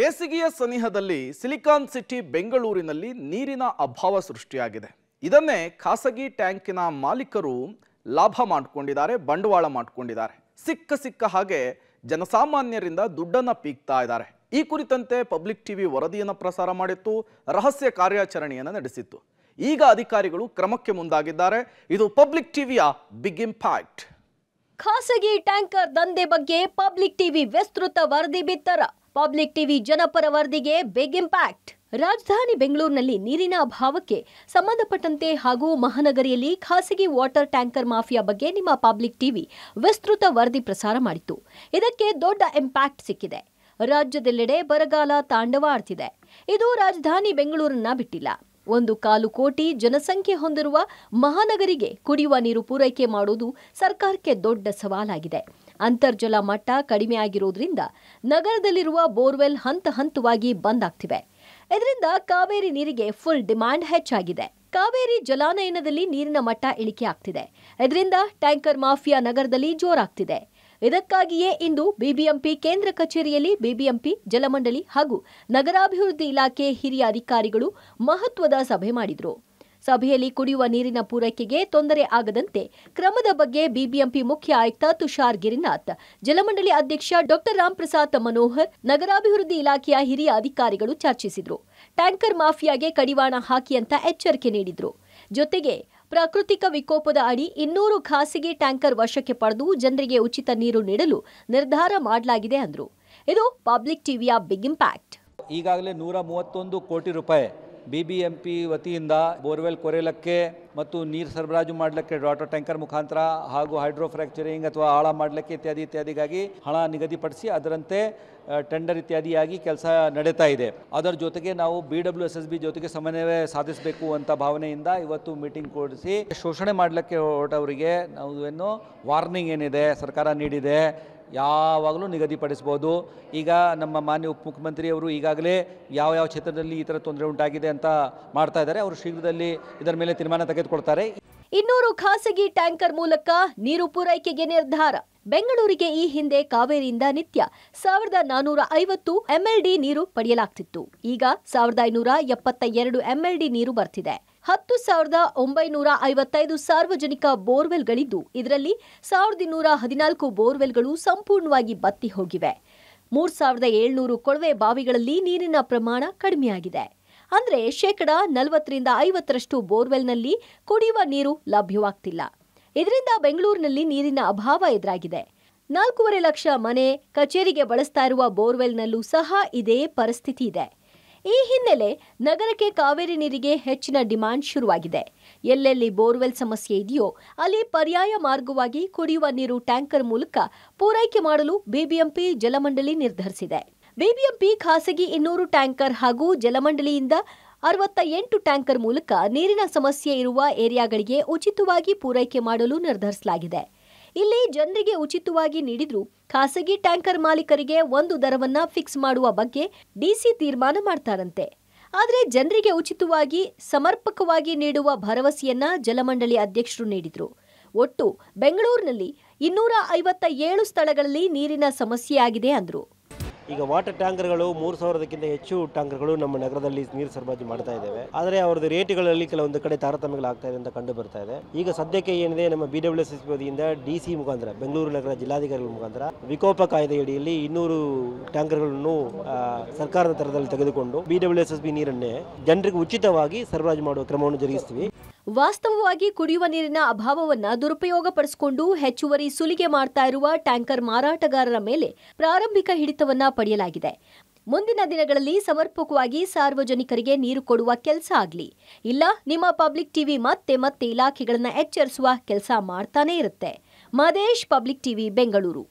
ಬೇಸಿಗೆಯ ಸನಿಹದಲ್ಲಿ silicon city ಬೆಂಗಳೂರಿನಲ್ಲಿ ನೀರಿನ ಅಭಾವ ಸೃಷ್ಟಿಯಾಗಿದೆ ಇದನ್ನೇ ಖಾಸಗಿ ಟ್ಯಾಂಕಿನ ಮಾಲೀಕರು ಲಾಭ ಮಾಡಿಕೊಂಡಿದ್ದಾರೆ ಬಂಡವಾಳ ಮಾಡಿಕೊಂಡಿದ್ದಾರೆ ಸಿಕ್ಕ ಸಿಕ್ಕ ಹಾಗೆ ಜನಸಾಮಾನ್ಯರಿಂದ ದುಡ್ಡನ್ನು ಪೀಕ್ತಾ ಇದ್ದಾರೆ ಈ ಕುರಿತಂತೆ ಪಬ್ಲಿಕ್ ಟಿವಿ ವರದಿಯನ್ನು ಪ್ರಸಾರ ಮಾಡಿತ್ತು ರಹಸ್ಯ ಕಾರ್ಯಾಚರಣೆಯನ್ನು ನಡೆಸಿತ್ತು ಈಗ ಅಧಿಕಾರಿಗಳು ಕ್ರಮಕ್ಕೆ ಮುಂದಾಗಿದ್ದಾರೆ ಇದು ಪಬ್ಲಿಕ್ ಟಿವಿಯ ಬಿಗ್ ಇಂಪ್ಯಾಕ್ಟ್ ಖಾಸಗಿ ಟ್ಯಾಂಕರ್ ದಂಧೆ ಬಗ್ಗೆ ಪಬ್ಲಿಕ್ ಟಿವಿ ವಿಸ್ತೃತ ವರದಿ ಬಿತ್ತರ ಪಬ್ಲಿಕ್ ಟಿವಿ ಜನಪರ ವರದಿಗೆ ಬಿಗ್ ಇಂಪ್ಯಾಕ್ಟ್ ರಾಜಧಾನಿ ಬೆಂಗಳೂರಿನಲ್ಲಿ ನೀರಿನ ಅಭಾವಕ್ಕೆ ಸಂಬಂಧಪಟ್ಟಂತೆ ಹಾಗೂ ಮಹಾನಗರಿಯಲ್ಲಿ ಖಾಸಗಿ ವಾಟರ್ ಟ್ಯಾಂಕರ್ ಮಾಫಿಯಾ ಬಗ್ಗೆ ನಿಮ್ಮ ಪಬ್ಲಿಕ್ ಟಿವಿ ವಿಸ್ತೃತ ವರದಿ ಪ್ರಸಾರ ಮಾಡಿತು ಇದಕ್ಕೆ ದೊಡ್ಡ ಇಂಪ್ಯಾಕ್ಟ್ ಸಿಕ್ಕಿದೆ ರಾಜ್ಯದೆಲ್ಲೆಡೆ ಬರಗಾಲ ತಾಂಡವ ಆಡ್ತಿದೆ ಇದು ರಾಜಧಾನಿ ಬೆಂಗಳೂರನ್ನ ಬಿಟ್ಟಿಲ್ಲ ಒಂದು ಕಾಲು ಕೋಟಿ ಜನಸಂಖ್ಯೆ ಹೊಂದಿರುವ ಮಹಾನಗರಿಗೆ ಕುಡಿಯುವ ನೀರು ಪೂರೈಕೆ ಮಾಡುವುದು ಸರ್ಕಾರಕ್ಕೆ ದೊಡ್ಡ ಸವಾಲಾಗಿದೆ ಅಂತರ್ಜಲ ಮಟ್ಟ ಕಡಿಮೆಯಾಗಿರುವುದರಿಂದ ನಗರದಲ್ಲಿರುವ ಬೋರ್ವೆಲ್ ಹಂತ ಹಂತವಾಗಿ ಬಂದ್ ಆಗ್ತಿವೆ ಇದರಿಂದ ಕಾವೇರಿ ನೀರಿಗೆ ಫುಲ್ ಡಿಮ್ಯಾಂಡ್ ಹೆಚ್ಚಾಗಿದೆ ಕಾವೇರಿ ಜಲಾನಯನದಲ್ಲಿ ನೀರಿನ ಮಟ್ಟ ಇಳಿಕೆ ಆಗ್ತಿದೆ ಇದರಿಂದ ಟ್ಯಾಂಕರ್ ಮಾಫಿಯಾ ನಗರದಲ್ಲಿ ಜೋರಾಗ್ತಿದೆ ಇದಕ್ಕಾಗಿಯೇ ಇಂದು ಬಿಬಿಎಂಪಿ ಕೇಂದ್ರ ಕಚೇರಿಯಲ್ಲಿ ಬಿಬಿಎಂಪಿ ಜಲಮಂಡಳಿ ಹಾಗೂ ನಗರಾಭಿವೃದ್ಧಿ ಇಲಾಖೆ ಹಿರಿಯ ಅಧಿಕಾರಿಗಳು ಮಹತ್ವದ ಸಭೆ ಮಾಡಿದರು ಸಭೆಯಲ್ಲಿ ಕುಡಿಯುವ ನೀರಿನ ಪೂರೈಕೆಗೆ ತೊಂದರೆ ಆಗದಂತೆ ಕ್ರಮದ ಬಗ್ಗೆ ಬಿಬಿಎಂಪಿ ಮುಖ್ಯ ಆಯುಕ್ತ ತುಷಾರ್ ಗಿರಿನಾಥ್ ಜಲಮಂಡಳಿ ಅಧ್ಯಕ್ಷ ಡಾಕ್ಟರ್ ರಾಮ್ ಪ್ರಸಾದ್ ಮನೋಹರ್ ನಗರಾಭಿವೃದ್ಧಿ ಇಲಾಖೆಯ ಹಿರಿಯ ಅಧಿಕಾರಿಗಳು ಚರ್ಚಿಸಿದರು ಟ್ಯಾಂಕರ್ ಮಾಫಿಯಾಗೆ ಕಡಿವಾಣ ಹಾಕಿ ಅಂತ ಎಚ್ಚರಿಕೆ ನೀಡಿದ್ರು ಜೊತೆಗೆ ಪ್ರಾಕೃತಿಕ ವಿಕೋಪದ ಅಡಿ ಇನ್ನೂರು ಖಾಸಗಿ ಟ್ಯಾಂಕರ್ ವಶಕ್ಕೆ ಪಡೆದು ಜನರಿಗೆ ಉಚಿತ ನೀರು ನೀಡಲು ನಿರ್ಧಾರ ಮಾಡಲಾಗಿದೆ ಅಂದರು ಇದು ಪಬ್ಲಿಕ್ ಟಿವಿಯ ಬಿಗ್ ಇಂಪ್ಯಾಕ್ಟ್ ಈಗಾಗಲೇ ನೂರ ಮೂವತ್ತೊಂದು ಕೋಟಿ ರೂಪಾಯಿ ಬಿ ಬಿ ವತಿಯಿಂದ ಬೋರ್ವೆಲ್ ಕೊರೆಯಲಕ್ಕೆ ಮತ್ತು ನೀರು ಸರಬರಾಜು ಮಾಡಲಿಕ್ಕೆ ವಾಟರ್ ಟ್ಯಾಂಕರ್ ಮುಖಾಂತರ ಹಾಗೂ ಹೈಡ್ರೋ ಅಥವಾ ಆಳ ಮಾಡಲಿಕ್ಕೆ ಇತ್ಯಾದಿ ಇತ್ಯಾದಿಗಾಗಿ ಹಣ ನಿಗದಿಪಡಿಸಿ ಅದರಂತೆ ಟೆಂಡರ್ ಇತ್ಯಾದಿಯಾಗಿ ಕೆಲಸ ನಡೀತಾ ಇದೆ ಅದರ ಜೊತೆಗೆ ನಾವು B W S S B ಜೊತೆಗೆ ಸಮನ್ವಯ ಸಾಧಿಸಬೇಕು ಅಂತ ಭಾವನೆಯಿಂದ ಇವತ್ತು ಮೀಟಿಂಗ್ ಕೊಡಿಸಿ ಶೋಷಣೆ ಮಾಡಲಿಕ್ಕೆ ಹೊರಟವರಿಗೆ ನಾವು ಏನು ವಾರ್ನಿಂಗ್ ಏನಿದೆ ಸರ್ಕಾರ ನೀಡಿದೆ ಯಾವಾಗಲೂ ನಿಗದಿಪಡಿಸ್ಬೋದು ಈಗ ನಮ್ಮ ಮಾನ್ಯ ಉಪಮುಖ್ಯಮಂತ್ರಿಯವರು ಈಗಾಗಲೇ ಯಾವ ಯಾವ ಕ್ಷೇತ್ರದಲ್ಲಿ ಈ ಥರ ತೊಂದರೆ ಉಂಟಾಗಿದೆ ಅಂತ ಮಾಡ್ತಾ ಇದ್ದಾರೆ ಅವರು ಶೀಘ್ರದಲ್ಲಿ ಇದರ ಮೇಲೆ ತೀರ್ಮಾನ ತೆಗೆದುಕೊಳ್ತಾರೆ ಇನ್ನೂರು ಖಾಸಗಿ ಟ್ಯಾಂಕರ್ ಮೂಲಕ ನೀರು ಪೂರೈಕೆಗೆ ನಿರ್ಧಾರ ಬೆಂಗಳೂರಿಗೆ ಈ ಹಿಂದೆ ಕಾವೇರಿಯಿಂದ ನಿತ್ಯ ಸಾವಿರದ ನಾನೂರ ಐವತ್ತು ಎಂಎಲ್ಡಿ ನೀರು ಪಡೆಯಲಾಗ್ತಿತ್ತು ಈಗ ಸಾವಿರದ ಐನೂರ ಎಪ್ಪತ್ತ ಎರಡು ಎಂಎಲ್ಡಿ ನೀರು ಬರ್ತಿದೆ ಹತ್ತು ಸಾವಿರದ ಒಂಬೈನೂರ ಐವತ್ತೈದು ಸಾರ್ವಜನಿಕ ಬೋರ್ವೆಲ್ಗಳಿದ್ದು ಇದರಲ್ಲಿ ಸಾವಿರದ ಇನ್ನೂರ ಹದಿನಾಲ್ಕು ಬೋರ್ವೆಲ್ಗಳು ಸಂಪೂರ್ಣವಾಗಿ ಬತ್ತಿ ಹೋಗಿವೆ ಮೂರ್ ಸಾವಿರದ ಏಳ್ನೂರು ಕೊಳವೆ ಬಾವಿಗಳಲ್ಲಿ ನೀರಿನ ಪ್ರಮಾಣ ಕಡಿಮೆಯಾಗಿದೆ ಅಂದರೆ ಶೇಕಡಾ ನಲವತ್ತರಿಂದ ಐವತ್ತರಷ್ಟು ಬೋರ್ವೆಲ್ನಲ್ಲಿ ಕುಡಿಯುವ ನೀರು ಲಭ್ಯವಾಗ್ತಿಲ್ಲ ಇದರಿಂದ ಬೆಂಗಳೂರಿನಲ್ಲಿ ನೀರಿನ ಅಭಾವ ಎದುರಾಗಿದೆ ನಾಲ್ಕೂವರೆ ಲಕ್ಷ ಮನೆ ಕಚೇರಿಗೆ ಬಳಸ್ತಾ ಇರುವ ಬೋರ್ವೆಲ್ನಲ್ಲೂ ಸಹ ಇದೇ ಪರಿಸ್ಥಿತಿ ಇದೆ ಈ ಹಿನ್ನೆಲೆ ನಗರಕ್ಕೆ ಕಾವೇರಿ ನೀರಿಗೆ ಹೆಚ್ಚಿನ ಡಿಮಾಂಡ್ ಶುರುವಾಗಿದೆ ಎಲ್ಲೆಲ್ಲಿ ಬೋರ್ವೆಲ್ ಸಮಸ್ಯೆ ಇದೆಯೋ ಅಲ್ಲಿ ಪರ್ಯಾಯ ಮಾರ್ಗವಾಗಿ ಕುಡಿಯುವ ನೀರು ಟ್ಯಾಂಕರ್ ಮೂಲಕ ಪೂರೈಕೆ ಮಾಡಲು ಬಿಬಿಎಂಪಿ ಜಲಮಂಡಳಿ ನಿರ್ಧರಿಸಿದೆ ಬಿಬಿಎಂಪಿ ಖಾಸಗಿ ಇನ್ನೂರು ಟ್ಯಾಂಕರ್ ಹಾಗೂ ಜಲಮಂಡಳಿಯಿಂದ ಅರವತ್ತ ಎಂಟು ಟ್ಯಾಂಕರ್ ಮೂಲಕ ನೀರಿನ ಸಮಸ್ಯೆ ಇರುವ ಏರಿಯಾಗಳಿಗೆ ಉಚಿತವಾಗಿ ಪೂರೈಕೆ ಮಾಡಲು ನಿರ್ಧರಿಸಲಾಗಿದೆ ಇಲ್ಲಿ ಜನರಿಗೆ ಉಚಿತವಾಗಿ ನೀಡಿದ್ರೂ ಖಾಸಗಿ ಟ್ಯಾಂಕರ್ ಮಾಲೀಕರಿಗೆ ಒಂದು ದರವನ್ನು ಫಿಕ್ಸ್ ಮಾಡುವ ಬಗ್ಗೆ ಡಿಸಿ ತೀರ್ಮಾನ ಮಾಡ್ತಾರಂತೆ ಆದರೆ ಜನರಿಗೆ ಉಚಿತವಾಗಿ ಸಮರ್ಪಕವಾಗಿ ನೀಡುವ ಭರವಸೆಯನ್ನ ಜಲಮಂಡಳಿ ಅಧ್ಯಕ್ಷರು ನೀಡಿದರು ಒಟ್ಟು ಬೆಂಗಳೂರಿನಲ್ಲಿ ಇನ್ನೂರ ಐವತ್ತ ಏಳು ಸ್ಥಳಗಳಲ್ಲಿ ನೀರಿನ ಸಮಸ್ಯೆಯಾಗಿದೆ ಅಂದರು ಈಗ ವಾಟರ್ ಟ್ಯಾಂಕರ್ಗಳು ಮೂರು ಸಾವಿರದಕ್ಕಿಂತ ಹೆಚ್ಚು ಟ್ಯಾಂಕರ್ಗಳು ನಮ್ಮ ನಗರದಲ್ಲಿ ನೀರು ಸರಬರಾಜು ಮಾಡ್ತಾ ಇದ್ದಾವೆ ಆದರೆ ಅವ್ರದ್ದು ರೇಟ್ಗಳಲ್ಲಿ ಕೆಲವೊಂದು ಕಡೆ ತಾರತಮ್ಯಗಳಾಗ್ತಾ ಇದೆ ಅಂತ ಕಂಡು ಬರ್ತಾ ಇದೆ ಈಗ ಸದ್ಯಕ್ಕೆ ಏನಿದೆ ನಮ್ಮ ಬಿ ಡಬ್ಲ್ಯೂ ಎಸ್ ವತಿಯಿಂದ ಡಿ ಸಿ ಮುಖಾಂತರ ಬೆಂಗಳೂರು ನಗರ ಜಿಲ್ಲಾಧಿಕಾರಿಗಳ ಮುಖಾಂತರ ವಿಕೋಪ ಕಾಯ್ದೆಯಡಿಯಲ್ಲಿ ಇನ್ನೂರು ಟ್ಯಾಂಕರ್ಗಳನ್ನು ಸರ್ಕಾರದ ತರದಲ್ಲಿ ತೆಗೆದುಕೊಂಡು B W S S B ನೀರನ್ನೇ ಜನರಿಗೆ ಉಚಿತವಾಗಿ ಸರಬರಾಜು ಮಾಡುವ ಕ್ರಮವನ್ನು ಜರುಗಿಸ್ತೀವಿ ವಾಸ್ತವವಾಗಿ ಕುಡಿಯುವ ನೀರಿನ ಅಭಾವವನ್ನು ದುರುಪಯೋಗಪಡಿಸಿಕೊಂಡು ಹೆಚ್ಚುವರಿ ಸುಲಿಗೆ ಮಾಡ್ತಾ ಇರುವ ಟ್ಯಾಂಕರ್ ಮಾರಾಟಗಾರರ ಮೇಲೆ ಪ್ರಾರಂಭಿಕ ಹಿಡಿತವನ್ನ ಪಡೆಯಲಾಗಿದೆ ಮುಂದಿನ ದಿನಗಳಲ್ಲಿ ಸಮರ್ಪಕವಾಗಿ ಸಾರ್ವಜನಿಕರಿಗೆ ನೀರು ಕೊಡುವ ಕೆಲಸ ಆಗಲಿ ಇಲ್ಲ ನಿಮ್ಮ ಪಬ್ಲಿಕ್ ಟಿವಿ ಮತ್ತೆ ಮತ್ತೆ ಇಲಾಖೆಗಳನ್ನು ಎಚ್ಚರಿಸುವ ಕೆಲಸ ಮಾಡ್ತಾನೇ ಇರುತ್ತೆ ಮದೇಶ್ ಪಬ್ಲಿಕ್ ಟಿವಿ ಬೆಂಗಳೂರು